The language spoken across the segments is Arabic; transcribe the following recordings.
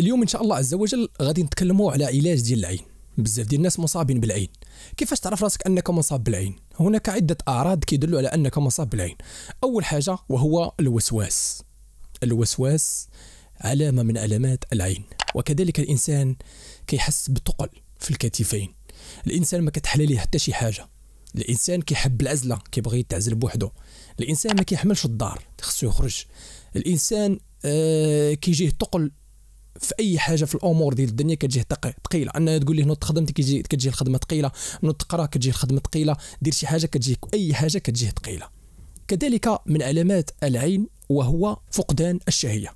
اليوم ان شاء الله عز وجل غادي نتكلموا على علاج ديال العين بزاف ديال الناس مصابين بالعين كيفاش تعرف راسك انك مصاب بالعين هناك عده اعراض كيدلوا على انك مصاب بالعين اول حاجه وهو الوسواس الوسواس علامه من علامات العين وكذلك الانسان كيحس بثقل في الكتفين الانسان ما كتحلى ليه حتى شي حاجه الانسان كيحب العزله كيبغي يتعزل بوحدو الانسان ما كيحملش الدار خصو يخرج الانسان آه كيجيه ثقل في اي حاجه في الامور ديال الدنيا كتجيه ثقيله انها تقول لي نوض خدمتي كتجي كتجي الخدمه ثقيله نوض تقرا كتجي الخدمه ثقيله دير شي حاجه كتجي اي حاجه كتجيه ثقيله كذلك من علامات العين وهو فقدان الشهيه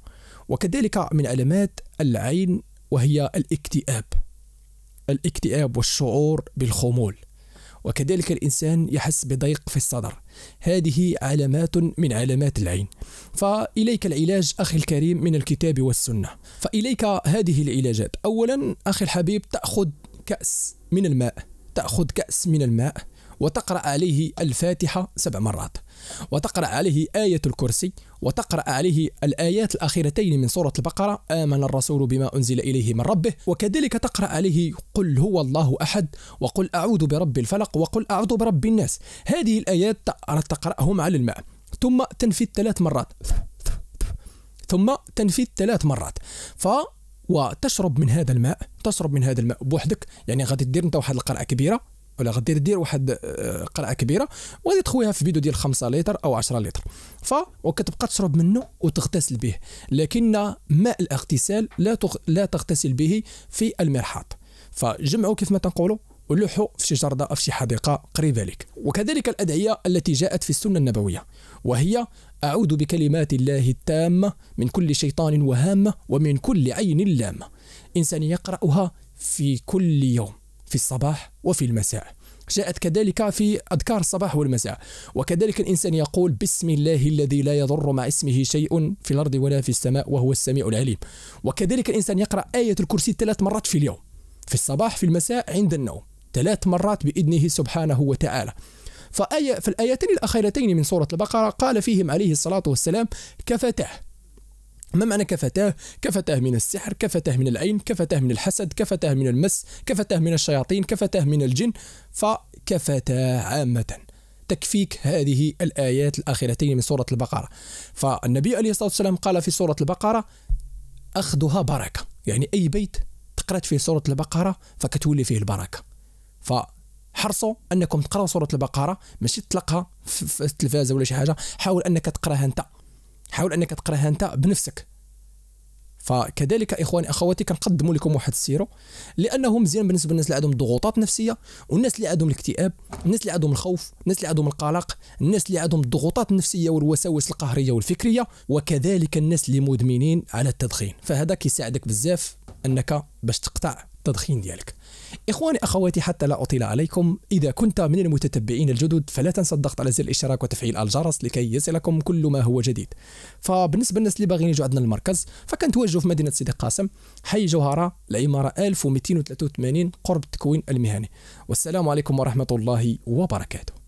وكذلك من علامات العين وهي الاكتئاب الاكتئاب والشعور بالخمول وكذلك الإنسان يحس بضيق في الصدر هذه علامات من علامات العين فإليك العلاج أخي الكريم من الكتاب والسنة فإليك هذه العلاجات أولا أخي الحبيب تأخذ كأس من الماء تأخذ كأس من الماء وتقرأ عليه الفاتحة سبع مرات وتقرأ عليه آية الكرسي وتقرأ عليه الآيات الأخيرتين من سورة البقرة آمن الرسول بما أنزل إليه من ربه وكذلك تقرأ عليه قل هو الله أحد وقل أعوذ برب الفلق وقل أعوذ برب الناس هذه الآيات تقرأهم على الماء ثم تنفي ثلاث مرات ثم تنفي ثلاث مرات ف وتشرب من هذا الماء تشرب من هذا الماء بوحدك يعني غادي دير انت واحد القرعه كبيره ولا غادي دير واحد آه، قرعه كبيره وغادي تخويها في بيدو ديال 5 لتر او 10 لتر ف وكتبقى تشرب منه وتغتسل به لكن ماء الاغتسال لا تغ... لا تغتسل به في المرحاض فجمعوا كيف ما تنقولوا ولوحوا في شي جردة في شي حديقة قريبة لك وكذلك الأدعية التي جاءت في السنة النبوية وهي أعوذ بكلمات الله التامة من كل شيطان وهامة ومن كل عين لامة إنسان يقرأها في كل يوم في الصباح وفي المساء جاءت كذلك في أذكار الصباح والمساء وكذلك الإنسان يقول بسم الله الذي لا يضر مع اسمه شيء في الأرض ولا في السماء وهو السميع العليم وكذلك الإنسان يقرأ آية الكرسي ثلاث مرات في اليوم في الصباح في المساء عند النوم ثلاث مرات بإذنه سبحانه وتعالى فآية في الآيتين الأخيرتين من سورة البقرة قال فيهم عليه الصلاة والسلام كفتاه ما معنى كفتاه؟ كفتاه من السحر، كفتاه من العين، كفتاه من الحسد، كفتاه من المس، كفتاه من الشياطين، كفتاه من الجن، فكفتاه عامة. تكفيك هذه الآيات الأخيرتين من سورة البقرة. فالنبي عليه الصلاة والسلام قال في سورة البقرة: أخذها بركة، يعني أي بيت تقرأت فيه سورة البقرة فكتولي فيه البركة. ف حرصوا انكم تقراوا سوره البقره ماشي تطلقها في التلفازه ولا شي حاجه حاول انك تقراها انت حاول انك تقراها انت بنفسك فكذلك اخواني اخواتي كنقدموا لكم واحد السيرو لانه مزيان بالنسبه للناس اللي عندهم ضغوطات نفسيه والناس اللي عندهم الاكتئاب الناس اللي عندهم الخوف الناس اللي عندهم القلق الناس اللي عندهم الضغوطات النفسيه والوساوس القهريه والفكريه وكذلك الناس اللي مدمنين على التدخين فهذا كيساعدك بزاف انك باش تقطع التدخين ديالك إخواني أخواتي حتى لا أطيل عليكم إذا كنت من المتتبعين الجدد فلا تنسى الضغط على زر الاشتراك وتفعيل الجرس لكي يصلكم كل ما هو جديد فبالنسبة للناس اللي باغيين يجوا عندنا المركز فكنتواجدوا في مدينة سيدي قاسم حي جوهرة العمارة 1283 قرب التكوين المهني والسلام عليكم ورحمة الله وبركاته